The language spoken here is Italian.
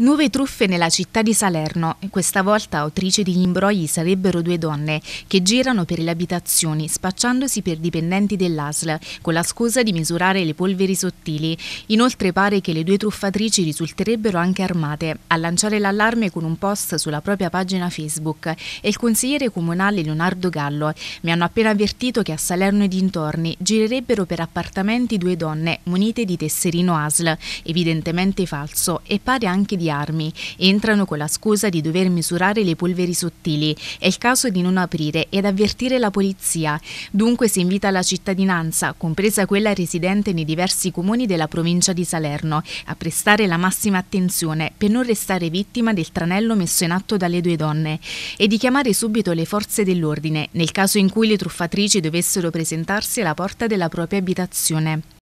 Nuove truffe nella città di Salerno. Questa volta autrice degli imbrogli sarebbero due donne che girano per le abitazioni spacciandosi per dipendenti dell'ASL con la scusa di misurare le polveri sottili. Inoltre pare che le due truffatrici risulterebbero anche armate. A lanciare l'allarme con un post sulla propria pagina Facebook è il consigliere comunale Leonardo Gallo. Mi hanno appena avvertito che a Salerno e dintorni girerebbero per appartamenti due donne munite di tesserino ASL, evidentemente falso e pare anche di armi. Entrano con la scusa di dover misurare le polveri sottili. È il caso di non aprire ed avvertire la polizia. Dunque si invita la cittadinanza, compresa quella residente nei diversi comuni della provincia di Salerno, a prestare la massima attenzione per non restare vittima del tranello messo in atto dalle due donne e di chiamare subito le forze dell'ordine nel caso in cui le truffatrici dovessero presentarsi alla porta della propria abitazione.